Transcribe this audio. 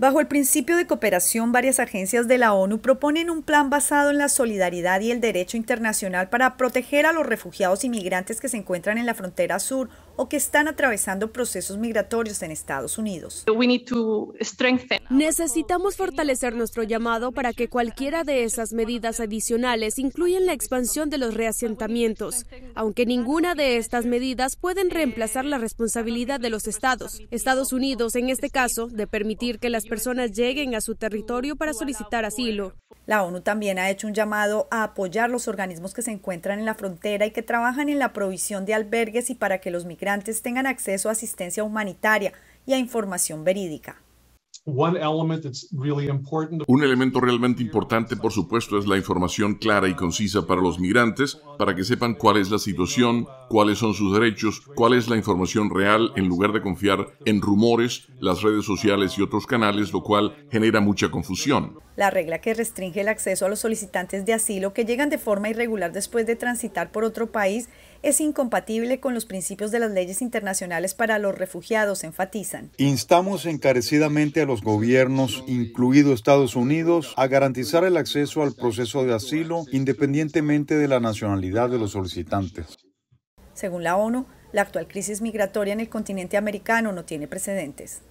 Bajo el principio de cooperación, varias agencias de la ONU proponen un plan basado en la solidaridad y el derecho internacional para proteger a los refugiados y migrantes que se encuentran en la frontera sur o que están atravesando procesos migratorios en Estados Unidos. Necesitamos fortalecer nuestro llamado para que cualquiera de esas medidas adicionales incluyan la expansión de los reasentamientos, aunque ninguna de estas medidas pueden reemplazar la responsabilidad de los estados, Estados Unidos en este caso, de permitir que las personas lleguen a su territorio para solicitar asilo. La ONU también ha hecho un llamado a apoyar los organismos que se encuentran en la frontera y que trabajan en la provisión de albergues y para que los migrantes tengan acceso a asistencia humanitaria y a información verídica. Un elemento realmente importante, por supuesto, es la información clara y concisa para los migrantes, para que sepan cuál es la situación, cuáles son sus derechos, cuál es la información real en lugar de confiar en rumores, las redes sociales y otros canales, lo cual genera mucha confusión. La regla que restringe el acceso a los solicitantes de asilo que llegan de forma irregular después de transitar por otro país es incompatible con los principios de las leyes internacionales para los refugiados, enfatizan. Instamos encarecidamente a los gobiernos, incluido Estados Unidos, a garantizar el acceso al proceso de asilo independientemente de la nacionalidad de los solicitantes. Según la ONU, la actual crisis migratoria en el continente americano no tiene precedentes.